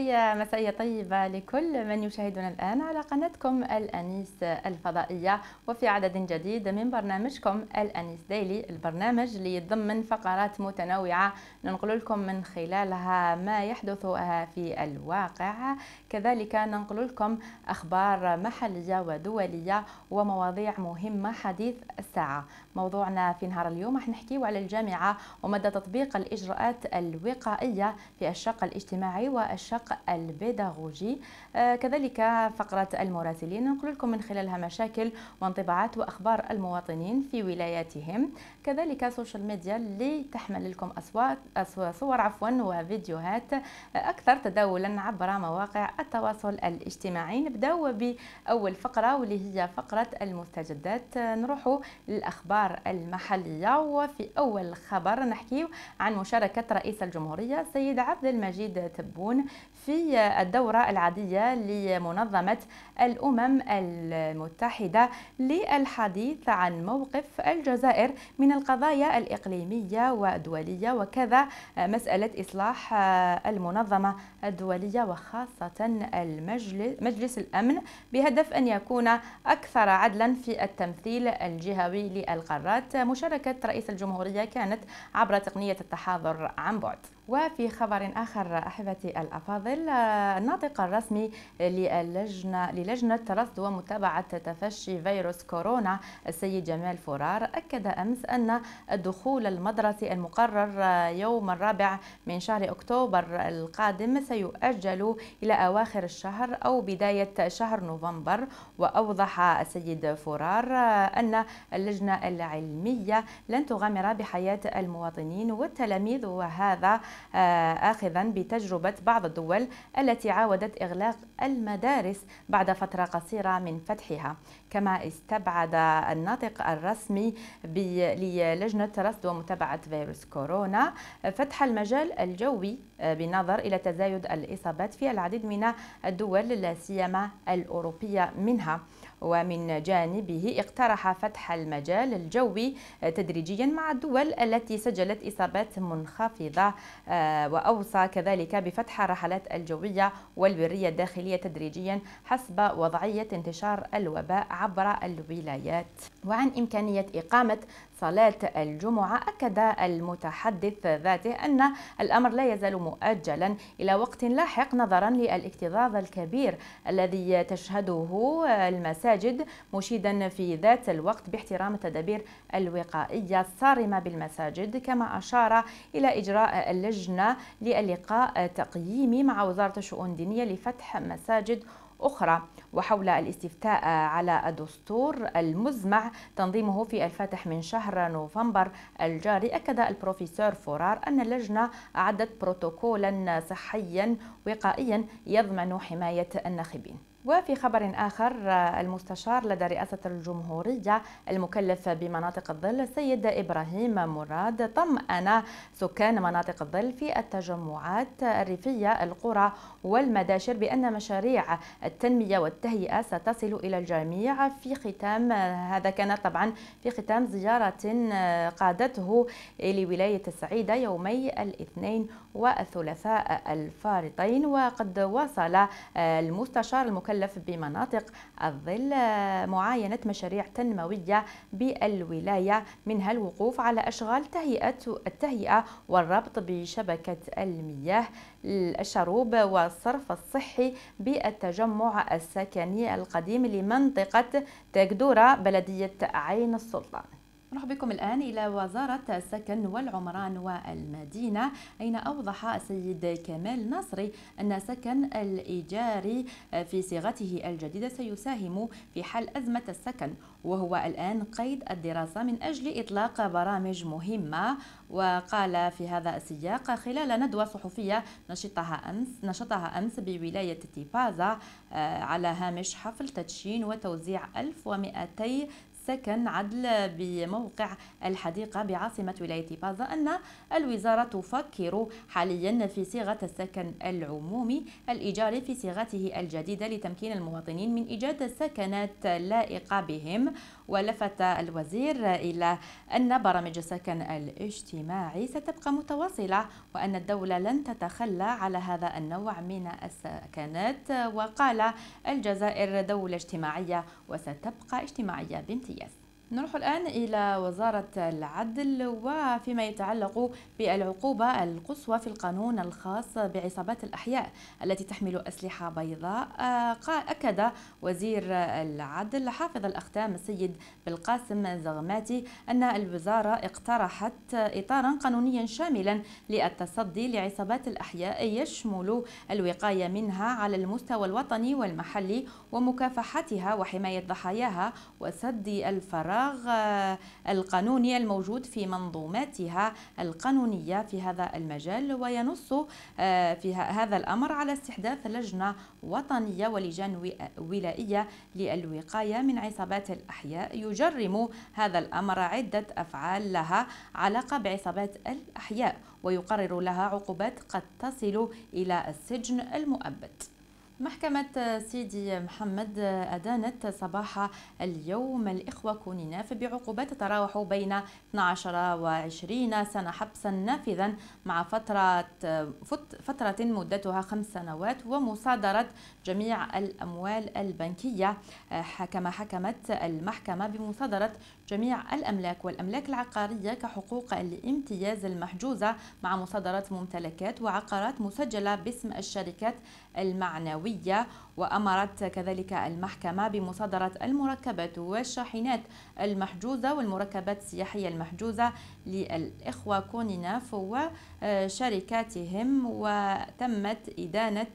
تحية مسائية طيبة لكل من يشاهدنا الآن على قناتكم الأنيس الفضائية وفي عدد جديد من برنامجكم الأنيس ديلي البرنامج ليتضمن فقرات متنوعة ننقل لكم من خلالها ما يحدث في الواقع كذلك ننقل لكم أخبار محلية ودولية ومواضيع مهمة حديث الساعة موضوعنا في نهار اليوم راح نحكيو على الجامعة ومدى تطبيق الإجراءات الوقائية في الشق الاجتماعي والشق البيداغوجي آه، كذلك فقرة المراسلين ننقل لكم من خلالها مشاكل وانطباعات وأخبار المواطنين في ولاياتهم كذلك السوشيال ميديا اللي تحمل لكم أصوات صور عفوا وفيديوهات أكثر تداولا عبر مواقع التواصل الاجتماعي نبداو بأول فقرة واللي هي فقرة المستجدات نروحوا للأخبار المحلية وفي أول خبر نحكي عن مشاركة رئيس الجمهورية السيد عبد المجيد تبون في الدورة العادية لمنظمة الأمم المتحدة للحديث عن موقف الجزائر من من القضايا الإقليمية والدولية وكذا آه، مسألة إصلاح آه، المنظمة الدولية وخاصة مجلس الأمن بهدف أن يكون أكثر عدلا في التمثيل الجهوي للقارات مشاركة رئيس الجمهورية كانت عبر تقنية التحاضر عن بعد وفي خبر آخر أحبتي الأفاضل الناطق آه، الرسمي للجنة, للجنة رصد ومتابعة تفشي فيروس كورونا السيد جمال فرار أكد أمس أن الدخول المدرسي المقرر آه، يوم الرابع من شهر أكتوبر القادم سيؤجل إلى أواخر الشهر أو بداية شهر نوفمبر وأوضح السيد فرار آه، أن اللجنة العلمية لن تغامر بحياة المواطنين والتلاميذ وهذا آخذا بتجربة بعض الدول التي عاودت إغلاق المدارس بعد فترة قصيرة من فتحها كما استبعد الناطق الرسمي للجنة رصد ومتابعة فيروس كورونا فتح المجال الجوي آه، بالنظر إلى تزايد الإصابات في العديد من الدول لا سيما الأوروبية منها ومن جانبه اقترح فتح المجال الجوي آه، تدريجيا مع الدول التي سجلت إصابات منخفضة آه، وأوصى كذلك بفتح الرحلات الجوية والبرية الداخلية تدريجيا حسب وضعية انتشار الوباء عبر الولايات وعن إمكانية إقامة صلاة الجمعة أكد المتحدث ذاته أن الأمر لا يزال مؤجلا إلى وقت لاحق نظرا للاكتظاظ الكبير الذي تشهده المساجد مشيدا في ذات الوقت باحترام التدابير الوقائية الصارمة بالمساجد كما أشار إلى إجراء اللجنة للقاء تقييمي مع وزارة الشؤون الدينية لفتح مساجد أخرى وحول الاستفتاء على الدستور المزمع تنظيمه في الفاتح من شهر نوفمبر الجاري أكد البروفيسور فورار أن اللجنة أعدت بروتوكولا صحيا وقائيا يضمن حماية الناخبين وفي خبر آخر المستشار لدى رئاسة الجمهورية المكلف بمناطق الظل السيد إبراهيم مراد طمأن سكان مناطق الظل في التجمعات الريفية القرى والمداشر بأن مشاريع التنمية والتهيئة ستصل إلى الجميع في ختام هذا كان طبعا في ختام زيارة آه، قادته لولاية السعيدة يومي الاثنين والثلاثاء الفارطين وقد واصل آه، المستشار المكلف المكلف بمناطق الظل معاينة مشاريع تنموية بالولاية منها الوقوف على أشغال تهيئة التهيئة والربط بشبكة المياه الشروب والصرف الصحي بالتجمع السكني القديم لمنطقة تكدورة بلدية عين السلطان نرحب بكم الآن إلى وزارة السكن والعمران والمدينة أين أوضح السيد كمال نصري أن سكن الإيجاري في صيغته الجديدة سيساهم في حل أزمة السكن وهو الآن قيد الدراسة من أجل إطلاق برامج مهمة وقال في هذا السياق خلال ندوة صحفية نشطها أمس نشطها أمس بولاية تيبازا آه، على هامش حفل تدشين وتوزيع 1200 سكن عدل بموقع الحديقة بعاصمة ولاية بازا أن الوزارة تفكر حاليا في صيغة السكن العمومي الإيجاري في صيغته الجديدة لتمكين المواطنين من إيجاد سكنات لائقة بهم ولفت الوزير إلى أن برامج السكن الاجتماعي ستبقى متواصلة وأن الدولة لن تتخلى على هذا النوع من السكنات وقال الجزائر دولة اجتماعية وستبقى اجتماعية بامتياز نروح الآن إلى وزارة العدل وفيما يتعلق بالعقوبة القصوى في القانون الخاص بعصابات الأحياء التي تحمل أسلحة بيضاء آه، أكد وزير العدل حافظ الأختام السيد بالقاسم زغماتي أن الوزارة اقترحت إطارا قانونيا شاملا للتصدي لعصابات الأحياء يشمل الوقاية منها على المستوى الوطني والمحلي ومكافحتها وحماية ضحاياها وسد الفراغ الفراغ آه، القانوني الموجود في منظوماتها القانونية في هذا المجال وينص آه، في هذا الأمر على استحداث لجنة وطنية ولجان ولائية للوقاية من عصابات الأحياء يجرم هذا الأمر عدة أفعال لها علاقة بعصابات الأحياء ويقرر لها عقوبات قد تصل إلى السجن المؤبد محكمة سيدي محمد أدانت صباح اليوم الإخوة كونيناف بعقوبات تتراوح بين 12 و 20 سنة حبسا نافذا مع فترة فترة مدتها خمس سنوات ومصادرة جميع الأموال البنكية كما حكمت المحكمة بمصادرة جميع الأملاك والأملاك العقارية كحقوق الامتياز المحجوزة مع مصادرة ممتلكات وعقارات مسجلة باسم الشركات المعنوية وأمرت كذلك المحكمة بمصادرة المركبات والشاحنات المحجوزة والمركبات السياحية المحجوزة للإخوة كونيناف وشركاتهم وتمت إدانة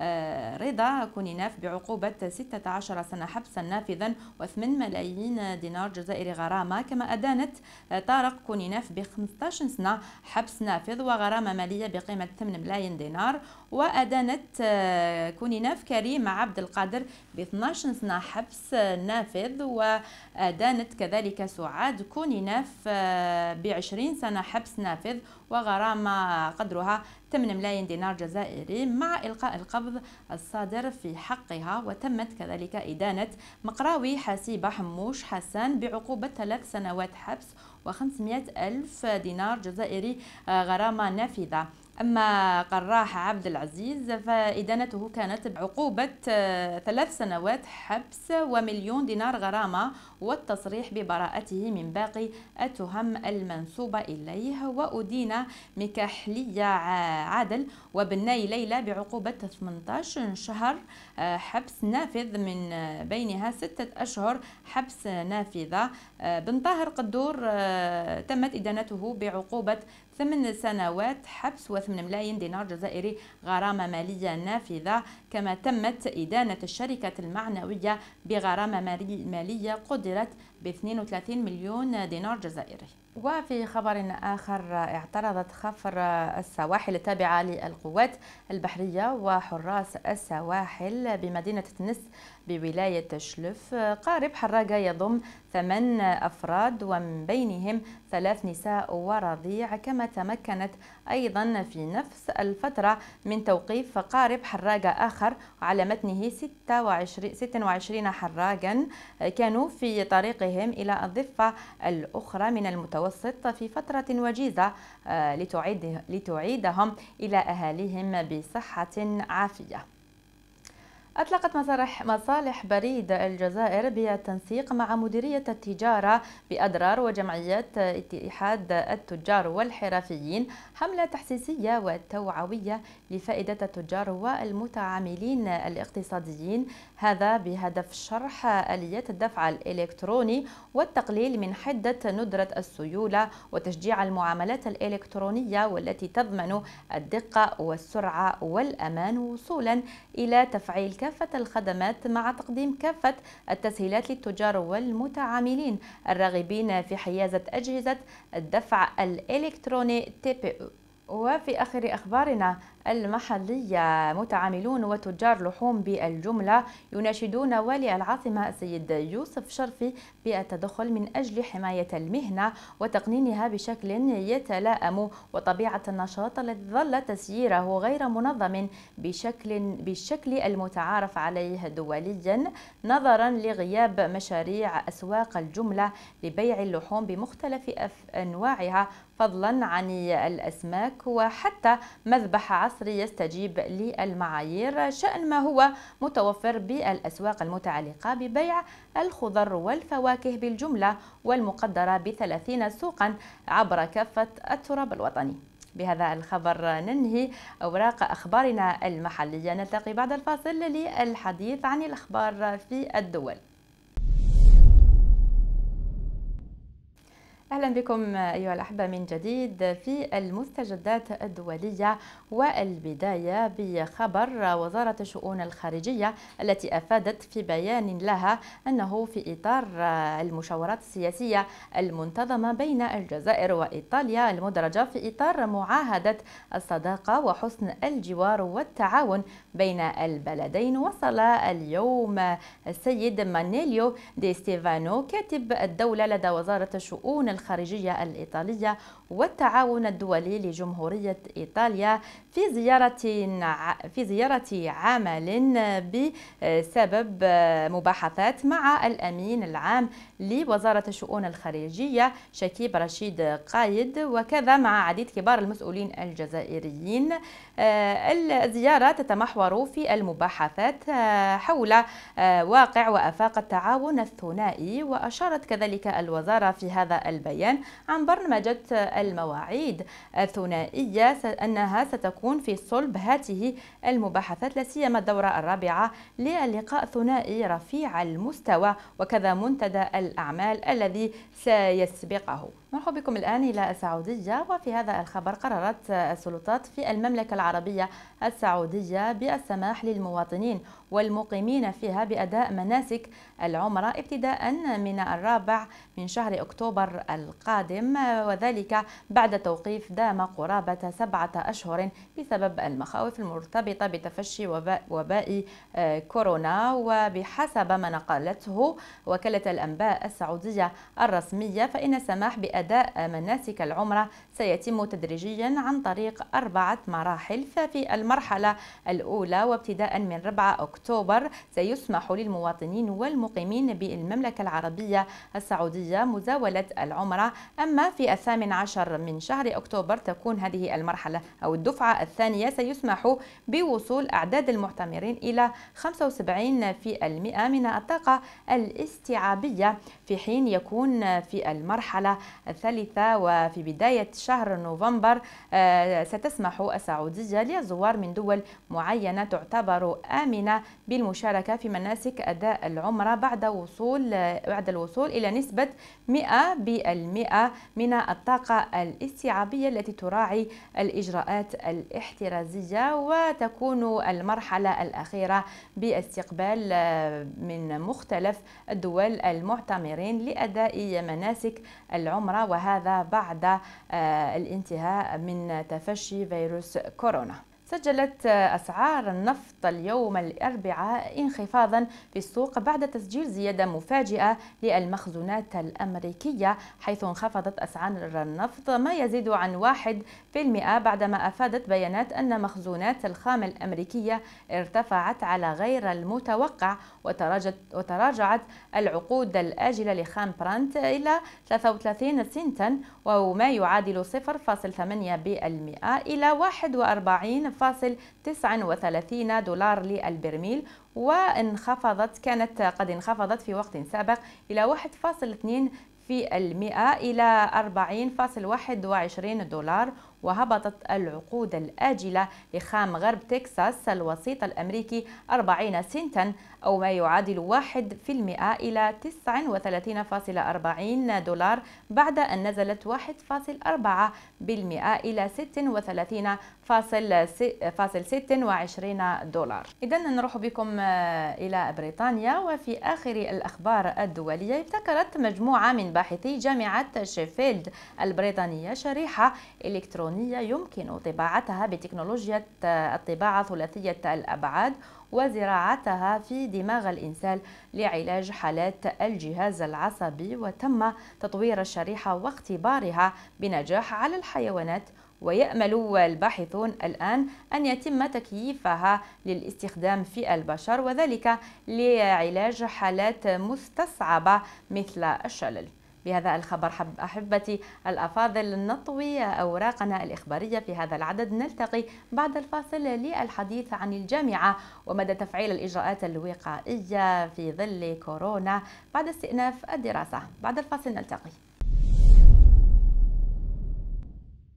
آه، رضا كونيناف بعقوبة 16 سنة حبسا نافذا و8 ملايين دينار جزائري الجزائري غرامة كما أدانت آه، طارق كونيناف ب 15 سنة حبس نافذ وغرامة مالية بقيمة 8 ملايين دينار وأدانت آه، كونيناف كريم عبد القادر ب 12 سنة حبس آه، نافذ وأدانت كذلك سعاد كونيناف ب 20 سنة حبس نافذ وغرامة قدرها 8 ملايين دينار جزائري مع إلقاء القبض الصادر في حقها وتمت كذلك إدانة مقراوي حسيبة حموش حسن بعقوبة ثلاث سنوات حبس و500 ألف دينار جزائري آه، غرامة نافذة أما قراح عبد العزيز فإدانته كانت بعقوبة آه، ثلاث سنوات حبس ومليون دينار غرامة والتصريح ببراءته من باقي التهم المنسوبة إليه وأدين مكحلية عادل وبناي ليلى بعقوبة 18 شهر آه، حبس نافذ من بينها ستة أشهر حبس نافذة آه، بن طاهر قدور تمت إدانته بعقوبة ثمان سنوات حبس وثلاث 8 ملايين دينار جزائري غرامة مالية نافذة كما تمت إدانة الشركة المعنوية بغرامة مالية قدرت ب 32 مليون دينار جزائري وفي خبر آخر اعترضت خفر السواحل التابعة للقوات البحرية وحراس السواحل بمدينة تنس بولاية تشلف قارب حراقة يضم ثمان أفراد ومن بينهم ثلاث نساء ورضيع كما تمكنت أيضا في نفس الفترة من توقيف قارب حراقة آخر على متنه 26, حراقا كانوا في طريقهم إلى الضفة الأخرى من المتوسط في فترة وجيزة آه، لتعيد لتعيدهم إلى أهاليهم بصحة عافية أطلقت مصالح, مصالح بريد الجزائر بالتنسيق مع مديرية التجارة بأدرار وجمعية اتحاد التجار والحرفيين حملة تحسيسية وتوعوية لفائدة التجار والمتعاملين الاقتصاديين هذا بهدف شرح آليات الدفع الإلكتروني والتقليل من حدة ندرة السيولة وتشجيع المعاملات الإلكترونية والتي تضمن الدقة والسرعة والأمان وصولا إلى تفعيل كافة الخدمات مع تقديم كافة التسهيلات للتجار والمتعاملين الراغبين في حيازة أجهزة الدفع الإلكتروني تي بي وفي آخر أخبارنا المحلية متعاملون وتجار لحوم بالجملة يناشدون والي العاصمة السيد يوسف شرفي بالتدخل من أجل حماية المهنة وتقنينها بشكل يتلائم وطبيعة النشاط الذي ظل تسييره غير منظم بشكل بالشكل المتعارف عليه دوليا نظرا لغياب مشاريع أسواق الجملة لبيع اللحوم بمختلف أنواعها فضلا عن الأسماك وحتى مذبح عصر العصري يستجيب للمعايير شأن ما هو متوفر بالأسواق المتعلقة ببيع الخضر والفواكه بالجملة والمقدرة بثلاثين سوقا عبر كافة التراب الوطني بهذا الخبر ننهي أوراق أخبارنا المحلية نلتقي بعد الفاصل للحديث عن الأخبار في الدول أهلا بكم أيها الأحبة من جديد في المستجدات الدولية والبداية بخبر وزارة الشؤون الخارجية التي أفادت في بيان لها أنه في إطار المشاورات السياسية المنتظمة بين الجزائر وإيطاليا المدرجة في إطار معاهدة الصداقة وحسن الجوار والتعاون بين البلدين وصل اليوم السيد مانيليو دي ستيفانو كاتب الدولة لدى وزارة الشؤون الخارجية الخارجية الإيطالية والتعاون الدولي لجمهورية إيطاليا في زيارة في زيارة عمل بسبب مباحثات مع الأمين العام لوزارة الشؤون الخارجية شكيب رشيد قايد وكذا مع عديد كبار المسؤولين الجزائريين آه، الزيارة تتمحور في المباحثات آه، حول آه، واقع وأفاق التعاون الثنائي وأشارت كذلك الوزارة في هذا البيان معين عن برمجة المواعيد الثنائية أنها ستكون في صلب هاته المباحثات لا سيما الدورة الرابعة للقاء ثنائي رفيع المستوى وكذا منتدى الأعمال الذي سيسبقه نرحب بكم الآن إلى السعودية وفي هذا الخبر قررت السلطات في المملكة العربية السعودية بالسماح للمواطنين والمقيمين فيها بأداء مناسك العمرة ابتداء من الرابع من شهر أكتوبر القادم وذلك بعد توقيف دام قرابة سبعة أشهر بسبب المخاوف المرتبطة بتفشي وباء, وباء آه، كورونا وبحسب ما نقلته وكالة الأنباء السعودية الرسمية فإن السماح بأداء أداء مناسك العمرة سيتم تدريجيا عن طريق أربعة مراحل ففي المرحلة الأولى وابتداء من 4 أكتوبر سيسمح للمواطنين والمقيمين بالمملكة العربية السعودية مزاولة العمرة أما في الثامن عشر من شهر أكتوبر تكون هذه المرحلة أو الدفعة الثانية سيسمح بوصول أعداد المعتمرين إلى 75% من الطاقة الاستيعابية في حين يكون في المرحلة الثالثة وفي بداية شهر نوفمبر آه، ستسمح السعودية للزوار من دول معينة تعتبر آمنة بالمشاركة في مناسك أداء العمرة بعد وصول بعد الوصول إلى نسبة 100% من الطاقة الاستيعابية التي تراعي الإجراءات الاحترازية وتكون المرحلة الأخيرة باستقبال آه، من مختلف الدول المعتمرين لأداء مناسك العمرة وهذا بعد آه، الانتهاء من تفشي فيروس كورونا سجلت أسعار النفط اليوم الأربعاء انخفاضا في السوق بعد تسجيل زيادة مفاجئة للمخزونات الأمريكية حيث انخفضت أسعار النفط ما يزيد عن 1% بعدما أفادت بيانات أن مخزونات الخام الأمريكية ارتفعت على غير المتوقع وتراجعت العقود الآجلة لخام برانت إلى 33 سنتا وما يعادل 0.8% إلى 41 2.39 دولار للبرميل وانخفضت كانت قد انخفضت في وقت سابق إلى 1.2 في المئة إلى 40.21 دولار وهبطت العقود الآجلة لخام غرب تكساس الوسيط الأمريكي 40 سنتا أو ما يعادل 1% إلى 39.40 دولار بعد أن نزلت 1.4% إلى 36.26 دولار إذا نروح بكم آه، إلى بريطانيا وفي آخر الأخبار الدولية ابتكرت مجموعة من باحثي جامعة شيفيلد البريطانية شريحة إلكترونية الإلكترونية يمكن طباعتها بتكنولوجيا الطباعة ثلاثية الأبعاد وزراعتها في دماغ الإنسان لعلاج حالات الجهاز العصبي وتم تطوير الشريحة واختبارها بنجاح على الحيوانات ويأمل الباحثون الآن أن يتم تكييفها للاستخدام في البشر وذلك لعلاج حالات مستصعبة مثل الشلل بهذا الخبر حب أحبتي الأفاضل نطوي أوراقنا الإخبارية في هذا العدد نلتقي بعد الفاصل للحديث عن الجامعة ومدى تفعيل الإجراءات الوقائية في ظل كورونا بعد استئناف الدراسة بعد الفاصل نلتقي